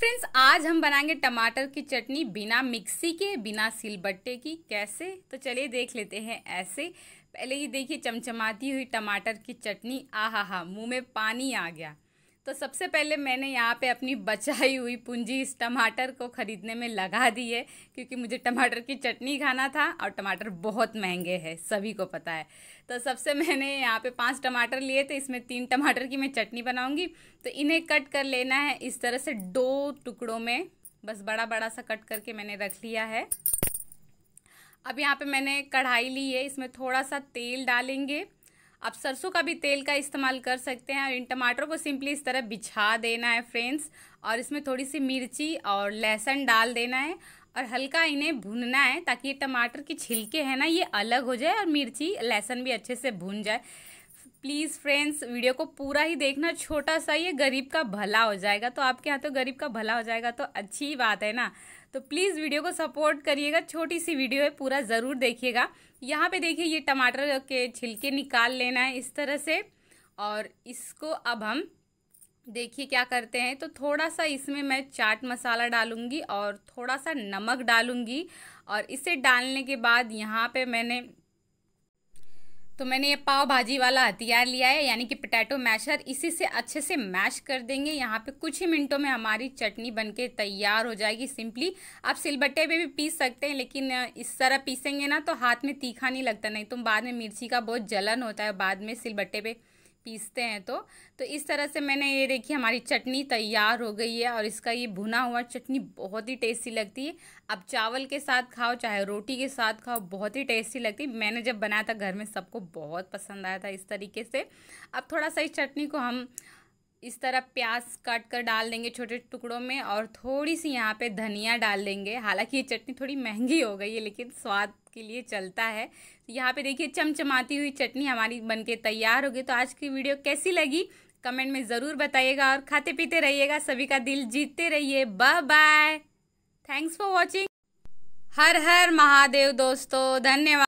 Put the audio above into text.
friends आज हम बनाएंगे टमाटर की चटनी बिना मिक्सी के बिना सिलबट्टे की कैसे तो चलिए देख लेते हैं ऐसे पहले ये देखिए चमचमाती हुई टमाटर की चटनी आहा हा मुँह में पानी आ गया तो सबसे पहले मैंने यहाँ पे अपनी बचाई हुई पूंजी इस टमाटर को ख़रीदने में लगा दी है क्योंकि मुझे टमाटर की चटनी खाना था और टमाटर बहुत महंगे हैं सभी को पता है तो सबसे मैंने यहाँ पे पांच टमाटर लिए थे इसमें तीन टमाटर की मैं चटनी बनाऊँगी तो इन्हें कट कर लेना है इस तरह से दो टुकड़ों में बस बड़ा बड़ा सा कट करके मैंने रख लिया है अब यहाँ पर मैंने कढ़ाई ली है इसमें थोड़ा सा तेल डालेंगे आप सरसों का भी तेल का इस्तेमाल कर सकते हैं और इन टमाटरों को सिंपली इस तरह बिछा देना है फ्रेंड्स और इसमें थोड़ी सी मिर्ची और लहसुन डाल देना है और हल्का इन्हें भुनना है ताकि ये टमाटर के छिलके हैं ना ये अलग हो जाए और मिर्ची लहसुन भी अच्छे से भुन जाए प्लीज़ फ्रेंड्स वीडियो को पूरा ही देखना छोटा सा ये गरीब का भला हो जाएगा तो आपके यहाँ तो गरीब का भला हो जाएगा तो अच्छी बात है ना तो प्लीज़ वीडियो को सपोर्ट करिएगा छोटी सी वीडियो है पूरा ज़रूर देखिएगा यहाँ पे देखिए ये टमाटर के छिलके निकाल लेना है इस तरह से और इसको अब हम देखिए क्या करते हैं तो थोड़ा सा इसमें मैं चाट मसाला डालूँगी और थोड़ा सा नमक डालूँगी और इसे डालने के बाद यहाँ पर मैंने तो मैंने ये पाव भाजी वाला हथियार लिया है यानी कि पोटैटो मैशर इसी से अच्छे से मैश कर देंगे यहाँ पे कुछ ही मिनटों में हमारी चटनी बनके तैयार हो जाएगी सिंपली आप सिलबट्टे पे भी पीस सकते हैं लेकिन इस तरह पीसेंगे ना तो हाथ में तीखा नहीं लगता नहीं तुम तो बाद में मिर्ची का बहुत जलन होता है बाद में सिलबट्टे पे पीसते हैं तो तो इस तरह से मैंने ये देखिए हमारी चटनी तैयार हो गई है और इसका ये भुना हुआ चटनी बहुत ही टेस्टी लगती है अब चावल के साथ खाओ चाहे रोटी के साथ खाओ बहुत ही टेस्टी लगती है मैंने जब बनाया था घर में सबको बहुत पसंद आया था इस तरीके से अब थोड़ा सा इस चटनी को हम इस तरह प्याज काट कर डाल देंगे छोटे टुकड़ों में और थोड़ी सी यहाँ पे धनिया डाल देंगे हालांकि ये चटनी थोड़ी महंगी हो गई है लेकिन स्वाद के लिए चलता है तो यहाँ पे देखिए चमचमाती हुई चटनी हमारी बनके तैयार हो गई तो आज की वीडियो कैसी लगी कमेंट में ज़रूर बताइएगा और खाते पीते रहिएगा सभी का दिल जीतते रहिए bye bye thanks for watching हर हर महादेव दोस्तों धन्यवाद